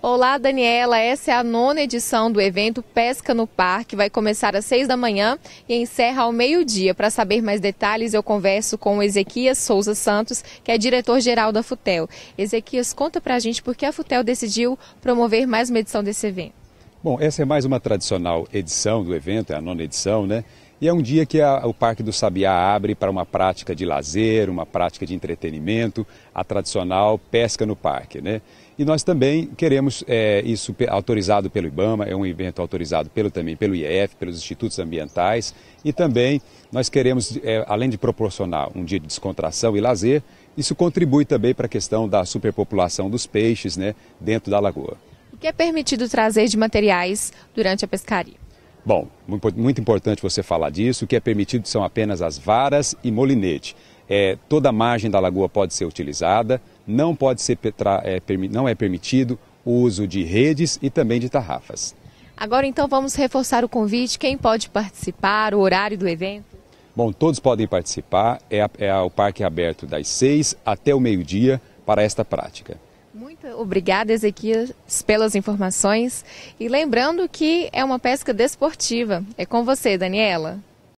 Olá, Daniela. Essa é a nona edição do evento Pesca no Parque. Vai começar às seis da manhã e encerra ao meio-dia. Para saber mais detalhes, eu converso com o Ezequias Souza Santos, que é diretor-geral da Futel. Ezequias, conta para a gente por que a Futel decidiu promover mais uma edição desse evento. Bom, essa é mais uma tradicional edição do evento, é a nona edição, né? E é um dia que a, o Parque do Sabiá abre para uma prática de lazer, uma prática de entretenimento, a tradicional pesca no parque. Né? E nós também queremos é, isso autorizado pelo IBAMA, é um evento autorizado pelo, também pelo IEF, pelos institutos ambientais, e também nós queremos, é, além de proporcionar um dia de descontração e lazer, isso contribui também para a questão da superpopulação dos peixes né, dentro da lagoa. O que é permitido trazer de materiais durante a pescaria? Bom, muito importante você falar disso. O que é permitido são apenas as varas e molinete. É, toda a margem da lagoa pode ser utilizada, não, pode ser, é, não é permitido o uso de redes e também de tarrafas. Agora então vamos reforçar o convite, quem pode participar, o horário do evento? Bom, todos podem participar, é, é o parque é aberto das 6 até o meio-dia para esta prática. Muito obrigada, Ezequias, pelas informações. E lembrando que é uma pesca desportiva. É com você, Daniela.